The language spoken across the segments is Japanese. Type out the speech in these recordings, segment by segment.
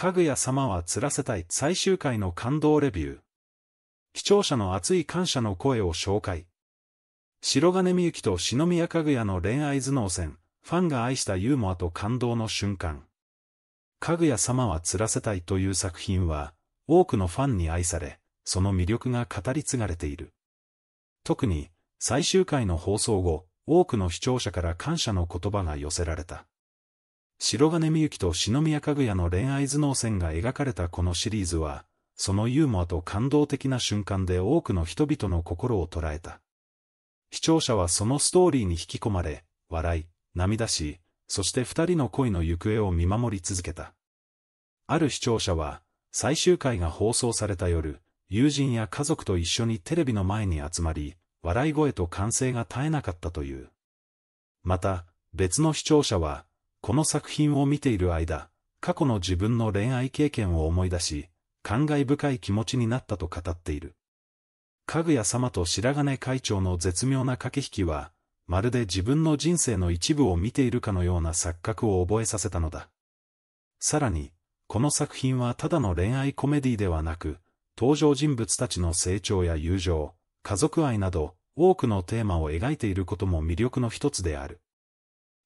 かぐや様は釣らせたい最終回の感動レビュー。視聴者の熱い感謝の声を紹介。白金みゆきと篠宮かぐやの恋愛頭脳戦、ファンが愛したユーモアと感動の瞬間。かぐや様は釣らせたいという作品は、多くのファンに愛され、その魅力が語り継がれている。特に、最終回の放送後、多くの視聴者から感謝の言葉が寄せられた。白金みゆきと篠宮かぐやの恋愛頭脳戦が描かれたこのシリーズは、そのユーモアと感動的な瞬間で多くの人々の心を捉えた。視聴者はそのストーリーに引き込まれ、笑い、涙し、そして二人の恋の行方を見守り続けた。ある視聴者は、最終回が放送された夜、友人や家族と一緒にテレビの前に集まり、笑い声と歓声が絶えなかったという。また、別の視聴者は、この作品を見ている間、過去の自分の恋愛経験を思い出し、感慨深い気持ちになったと語っている。かぐや様と白金会長の絶妙な駆け引きは、まるで自分の人生の一部を見ているかのような錯覚を覚えさせたのだ。さらに、この作品はただの恋愛コメディではなく、登場人物たちの成長や友情、家族愛など、多くのテーマを描いていることも魅力の一つである。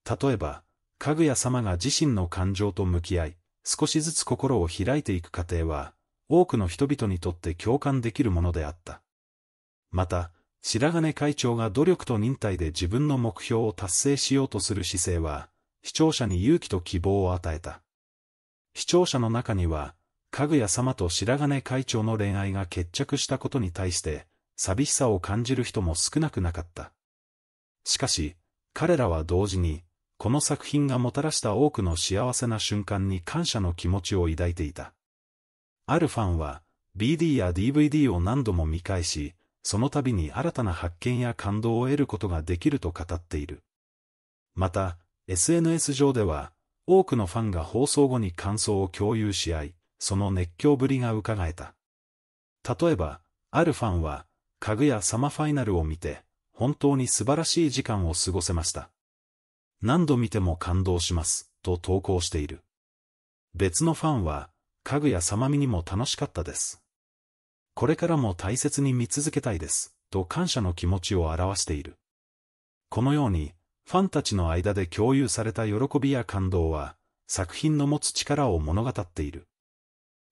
例えば、かぐや様が自身の感情と向き合い、少しずつ心を開いていく過程は、多くの人々にとって共感できるものであった。また、白金会長が努力と忍耐で自分の目標を達成しようとする姿勢は、視聴者に勇気と希望を与えた。視聴者の中には、かぐや様と白金会長の恋愛が決着したことに対して、寂しさを感じる人も少なくなかった。しかし、彼らは同時に、この作品がもたらした多くの幸せな瞬間に感謝の気持ちを抱いていた。あるファンは、BD や DVD を何度も見返し、その度に新たな発見や感動を得ることができると語っている。また、SNS 上では、多くのファンが放送後に感想を共有し合い、その熱狂ぶりが伺えた。例えば、あるファンは、家具やサマファイナルを見て、本当に素晴らしい時間を過ごせました。何度見ても感動します、と投稿している。別のファンは、かぐや様見にも楽しかったです。これからも大切に見続けたいです、と感謝の気持ちを表している。このように、ファンたちの間で共有された喜びや感動は、作品の持つ力を物語っている。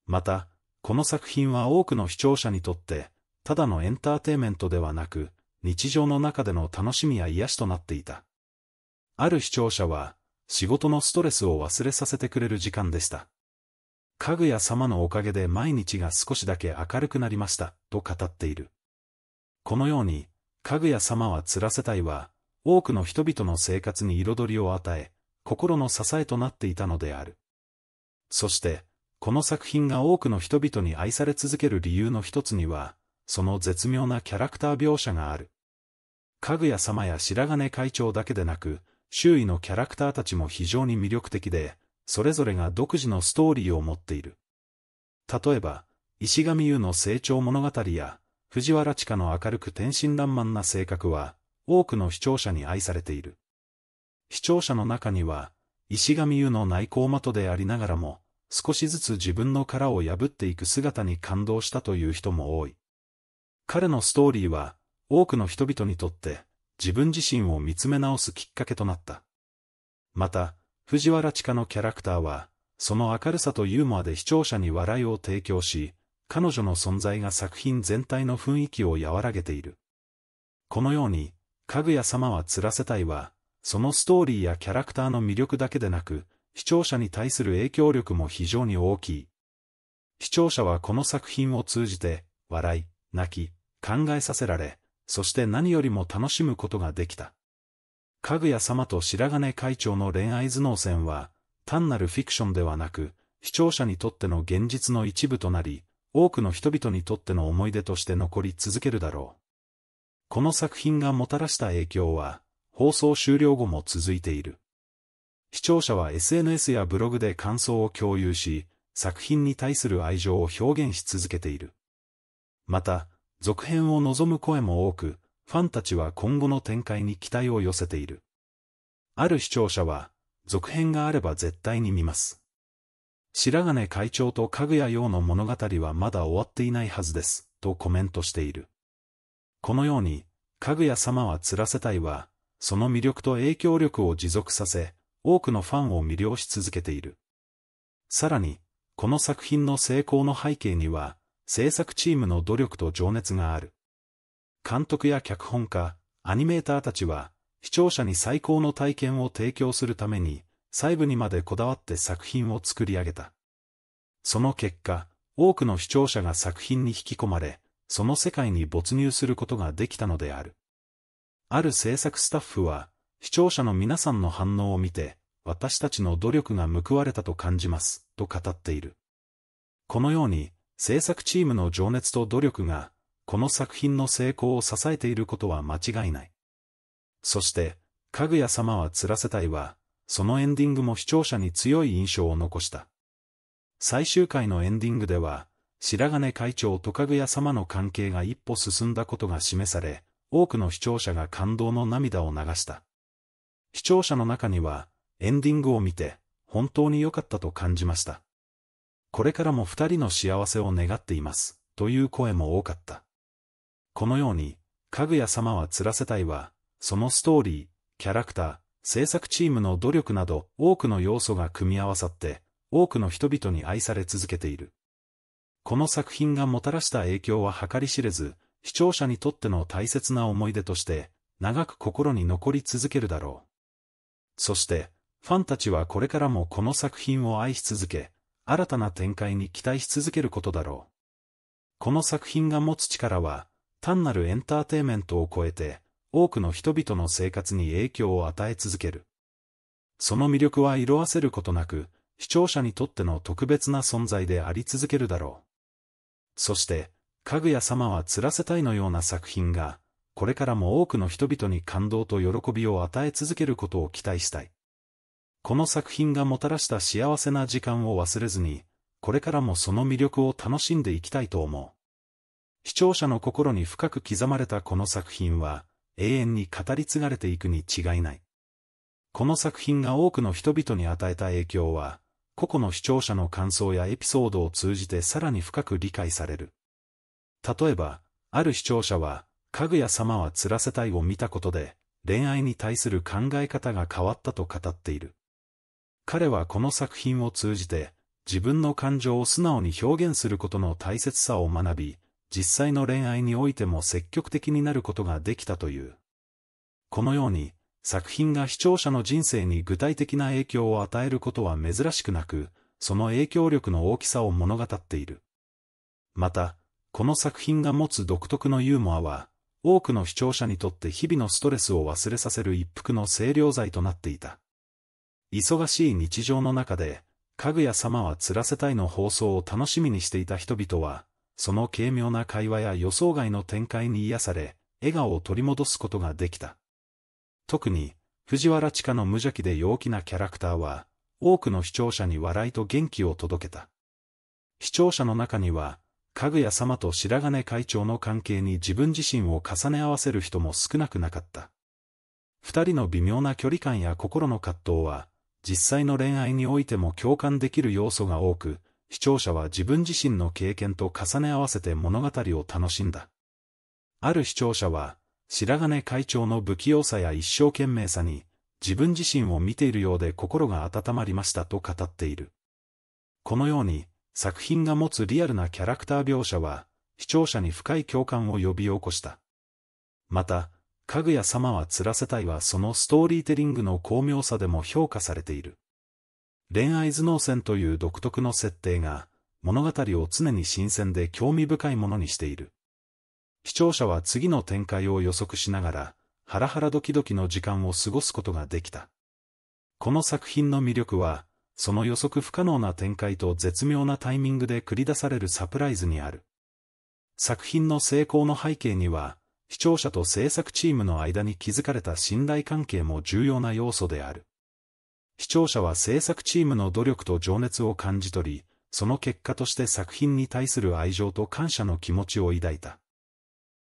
また、この作品は多くの視聴者にとって、ただのエンターテイメントではなく、日常の中での楽しみや癒しとなっていた。ある視聴者は、仕事のストレスを忘れさせてくれる時間でした。家具屋様のおかげで毎日が少しだけ明るくなりました、と語っている。このように、家具屋様は釣らせたいは、多くの人々の生活に彩りを与え、心の支えとなっていたのである。そして、この作品が多くの人々に愛され続ける理由の一つには、その絶妙なキャラクター描写がある。家具屋様や白金会長だけでなく、周囲のキャラクターたちも非常に魅力的で、それぞれが独自のストーリーを持っている。例えば、石上優の成長物語や、藤原地下の明るく天真爛漫な性格は、多くの視聴者に愛されている。視聴者の中には、石上優の内向的でありながらも、少しずつ自分の殻を破っていく姿に感動したという人も多い。彼のストーリーは、多くの人々にとって、自分自身を見つめ直すきっかけとなった。また、藤原千佳のキャラクターは、その明るさとユーモアで視聴者に笑いを提供し、彼女の存在が作品全体の雰囲気を和らげている。このように、かぐや様は釣らせたいは、そのストーリーやキャラクターの魅力だけでなく、視聴者に対する影響力も非常に大きい。視聴者はこの作品を通じて、笑い、泣き、考えさせられ、そして何よりも楽しむことができた。かぐや様と白金会長の恋愛頭脳戦は、単なるフィクションではなく、視聴者にとっての現実の一部となり、多くの人々にとっての思い出として残り続けるだろう。この作品がもたらした影響は、放送終了後も続いている。視聴者は SNS やブログで感想を共有し、作品に対する愛情を表現し続けている。また、続編を望む声も多く、ファンたちは今後の展開に期待を寄せている。ある視聴者は、続編があれば絶対に見ます。白金会長とかぐや陽の物語はまだ終わっていないはずです、とコメントしている。このように、かぐや様は釣らせたいは、その魅力と影響力を持続させ、多くのファンを魅了し続けている。さらに、この作品の成功の背景には、制作チームの努力と情熱がある。監督や脚本家、アニメーターたちは、視聴者に最高の体験を提供するために、細部にまでこだわって作品を作り上げた。その結果、多くの視聴者が作品に引き込まれ、その世界に没入することができたのである。ある制作スタッフは、視聴者の皆さんの反応を見て、私たちの努力が報われたと感じます、と語っている。このように、制作チームの情熱と努力が、この作品の成功を支えていることは間違いない。そして、かぐや様は釣らせたいは、そのエンディングも視聴者に強い印象を残した。最終回のエンディングでは、白金会長とかぐや様の関係が一歩進んだことが示され、多くの視聴者が感動の涙を流した。視聴者の中には、エンディングを見て、本当に良かったと感じました。これからも二人の幸せを願っています、という声も多かった。このように、かぐや様は釣らせたいは、そのストーリー、キャラクター、制作チームの努力など多くの要素が組み合わさって、多くの人々に愛され続けている。この作品がもたらした影響は計り知れず、視聴者にとっての大切な思い出として、長く心に残り続けるだろう。そして、ファンたちはこれからもこの作品を愛し続け、新たな展開に期待し続けることだろう。この作品が持つ力は、単なるエンターテイメントを超えて、多くの人々の生活に影響を与え続ける。その魅力は色あせることなく、視聴者にとっての特別な存在であり続けるだろう。そして、かぐや様は釣らせたいのような作品が、これからも多くの人々に感動と喜びを与え続けることを期待したい。この作品がもたらした幸せな時間を忘れずに、これからもその魅力を楽しんでいきたいと思う。視聴者の心に深く刻まれたこの作品は、永遠に語り継がれていくに違いない。この作品が多くの人々に与えた影響は、個々の視聴者の感想やエピソードを通じてさらに深く理解される。例えば、ある視聴者は、かぐや様は釣らせたいを見たことで、恋愛に対する考え方が変わったと語っている。彼はこの作品を通じて、自分の感情を素直に表現することの大切さを学び、実際の恋愛においても積極的になることができたという。このように、作品が視聴者の人生に具体的な影響を与えることは珍しくなく、その影響力の大きさを物語っている。また、この作品が持つ独特のユーモアは、多くの視聴者にとって日々のストレスを忘れさせる一服の清涼剤となっていた。忙しい日常の中で、かぐや様は釣らせたいの放送を楽しみにしていた人々は、その軽妙な会話や予想外の展開に癒され、笑顔を取り戻すことができた。特に、藤原地下の無邪気で陽気なキャラクターは、多くの視聴者に笑いと元気を届けた。視聴者の中には、かぐや様と白金会長の関係に自分自身を重ね合わせる人も少なくなかった。二人の微妙な距離感や心の葛藤は、実際の恋愛においても共感できる要素が多く、視聴者は自分自身の経験と重ね合わせて物語を楽しんだ。ある視聴者は、白金会長の不器用さや一生懸命さに、自分自身を見ているようで心が温まりましたと語っている。このように、作品が持つリアルなキャラクター描写は、視聴者に深い共感を呼び起こした。また、かぐや様は釣らせたいはそのストーリーテリングの巧妙さでも評価されている。恋愛頭脳戦という独特の設定が、物語を常に新鮮で興味深いものにしている。視聴者は次の展開を予測しながら、ハラハラドキドキの時間を過ごすことができた。この作品の魅力は、その予測不可能な展開と絶妙なタイミングで繰り出されるサプライズにある。作品の成功の背景には、視聴者と制作チームの間に築かれた信頼関係も重要な要素である。視聴者は制作チームの努力と情熱を感じ取り、その結果として作品に対する愛情と感謝の気持ちを抱いた。